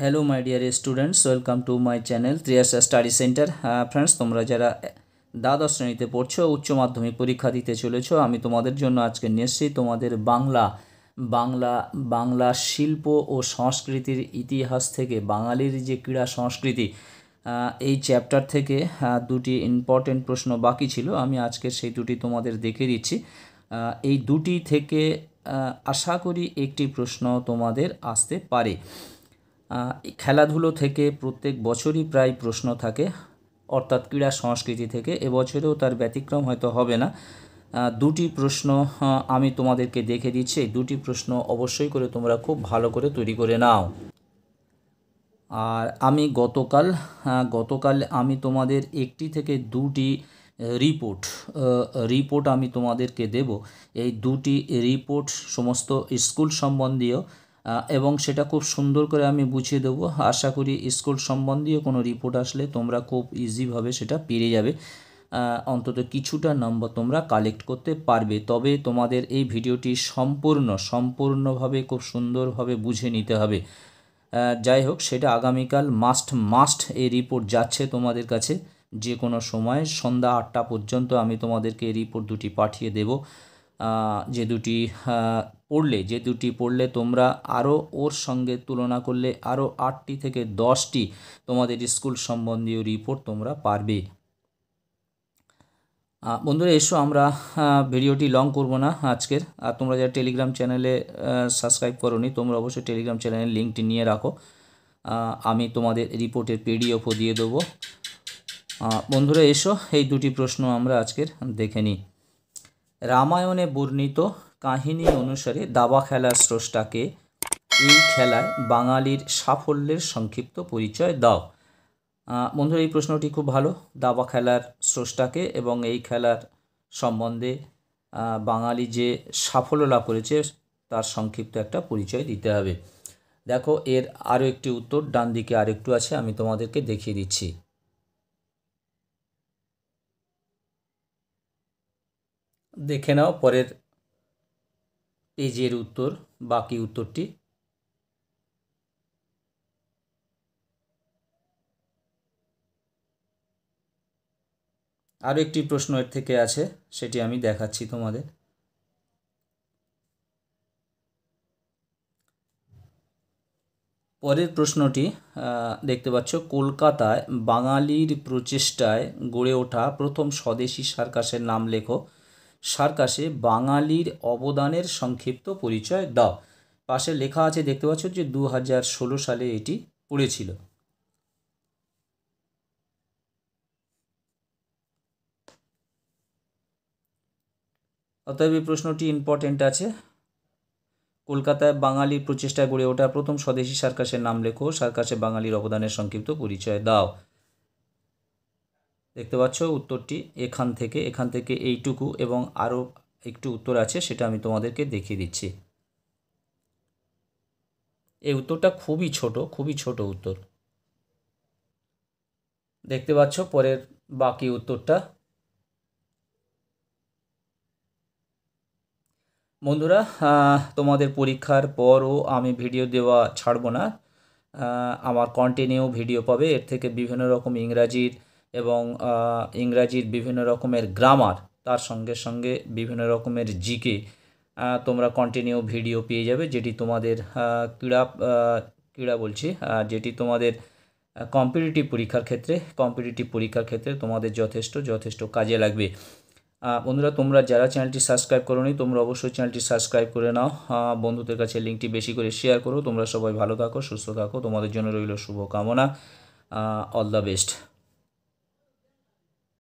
hello my dear students welcome to my channel Triyas study centre হ্যাঁ friends তোমরা যারা দ্বাদশ শ্রেণীতে পড়ছো উচ্চ মাধ্যমিক পরীক্ষা দিতে চলেছ আমি তোমাদের জন্য আজকে নিয়ে এসেছি তোমাদের বাংলা বাংলা বাংলা শিল্প ও সংস্কৃতির ইতিহাস থেকে বাঙালির যে ক্রীড়া সংস্কৃতি এই চ্যাপ্টার থেকে দুটি ইম্পর্টেন্ট প্রশ্ন বাকি ছিল আমি আজকে সেই দুটি তোমাদের দেখে দিচ্ছি এই দুটি থেকে আশা করি একটি প্রশ্ন তোমাদের আসতে পারে খেলাধুলো থেকে প্রত্যেক বছরই প্রায় প্রশ্ন থাকে অর্থাৎ ক্রীড়া সংস্কৃতি থেকে এবছরেও তার ব্যতিক্রম হয়তো হবে না দুটি প্রশ্ন আমি তোমাদেরকে দেখে দিচ্ছি দুটি প্রশ্ন অবশ্যই করে তোমরা খুব ভালো করে তৈরি করে নাও আর আমি গতকাল গতকাল আমি তোমাদের একটি থেকে দুটি রিপোর্ট রিপোর্ট আমি তোমাদেরকে দেব এই দুটি রিপোর্ট সমস্ত স্কুল সম্বন্ধীয় এবং সেটা খুব সুন্দর করে আমি বুঝিয়ে দেবো আশা করি স্কুল সম্বন্ধীয় কোনো রিপোর্ট আসলে তোমরা খুব ইজিভাবে সেটা পেরে যাবে অন্তত কিছুটা নম্বর তোমরা কালেক্ট করতে পারবে তবে তোমাদের এই ভিডিওটি সম্পূর্ণ সম্পূর্ণভাবে খুব সুন্দরভাবে বুঝে নিতে হবে যাই হোক সেটা আগামীকাল মাস্ট মাস্ট এই রিপোর্ট যাচ্ছে তোমাদের কাছে যে কোনো সময় সন্ধ্যা আটটা পর্যন্ত আমি তোমাদেরকে এই রিপোর্ট দুটি পাঠিয়ে দেবো যে দুটি পড়লে যে দুটি পড়লে তোমরা আরও ওর সঙ্গে তুলনা করলে আরও আটটি থেকে দশটি তোমাদের স্কুল সম্বন্ধীয় রিপোর্ট তোমরা পারবে বন্ধুরা এসো আমরা ভিডিওটি লং করব না আজকের আর তোমরা যারা টেলিগ্রাম চ্যানেলে সাবস্ক্রাইব করোনি তোমরা অবশ্যই টেলিগ্রাম চ্যানেলের লিঙ্কটি নিয়ে রাখো আমি তোমাদের রিপোর্টের পিডিএফও দিয়ে দেবো বন্ধুরা এসো এই দুটি প্রশ্ন আমরা আজকের দেখে নিই রামায়ণে বর্ণিত কাহিনী অনুসারে দাবা খেলার স্রষ্টাকে এই খেলায় বাঙালির সাফল্যের সংক্ষিপ্ত পরিচয় দাও বন্ধুরা এই প্রশ্নটি খুব ভালো দাবা খেলার স্রষ্টাকে এবং এই খেলার সম্বন্ধে বাঙালি যে সাফল্য লাভ করেছে তার সংক্ষিপ্ত একটা পরিচয় দিতে হবে দেখো এর আরও একটি উত্তর ডান দিকে আরেকটু আছে আমি তোমাদেরকে দেখিয়ে দিচ্ছি দেখে নাও পরের পেজের উত্তর বাকি উত্তরটি আরও একটি প্রশ্ন এর থেকে আছে সেটি আমি দেখাচ্ছি তোমাদের পরের প্রশ্নটি দেখতে পাচ্ছ কলকাতায় বাঙালির প্রচেষ্টায় গড়ে ওঠা প্রথম স্বদেশি সার্কাসের নাম লেখো সার্কাসে বাঙালির অবদানের সংক্ষিপ্ত পরিচয় দাও পাশে লেখা আছে দেখতে পাচ্ছ যে দু সালে এটি পড়েছিল অতএব এই প্রশ্নটি ইম্পর্টেন্ট আছে কলকাতায় বাঙালির প্রচেষ্টায় গড়ে ওঠা প্রথম স্বদেশী সার্কাসের নাম লেখো সার্কাসে বাঙালির অবদানের সংক্ষিপ্ত পরিচয় দাও দেখতে পাচ্ছ উত্তরটি এখান থেকে এখান থেকে এইটুকু এবং আরও একটু উত্তর আছে সেটা আমি তোমাদেরকে দেখিয়ে দিচ্ছি এই উত্তরটা খুবই ছোট খুবই ছোট উত্তর দেখতে পাচ্ছ পরের বাকি উত্তরটা বন্ধুরা তোমাদের পরীক্ষার পরও আমি ভিডিও দেওয়া ছাড়বো না আমার কন্টিনিউ ভিডিও পাবে এর থেকে বিভিন্ন রকম ইংরাজির এবং ইংরাজির বিভিন্ন রকমের গ্রামার তার সঙ্গে সঙ্গে বিভিন্ন রকমের জিকে তোমরা কন্টিনিউ ভিডিও পেয়ে যাবে যেটি তোমাদের ক্রীড়া ক্রীড়া বলছি যেটি তোমাদের কম্পিটিটিভ পরীক্ষার ক্ষেত্রে কম্পিটিটিভ পরীক্ষার ক্ষেত্রে তোমাদের যথেষ্ট যথেষ্ট কাজে লাগবে বন্ধুরা তোমরা যারা চ্যানেলটি সাবস্ক্রাইব করোনি তোমরা অবশ্যই চ্যানেলটি সাবস্ক্রাইব করে নাও বন্ধুদের কাছে লিঙ্কটি বেশি করে শেয়ার করো তোমরা সবাই ভালো থাকো সুস্থ থাকো তোমাদের জন্য রইল শুভকামনা অল দ্য বেস্ট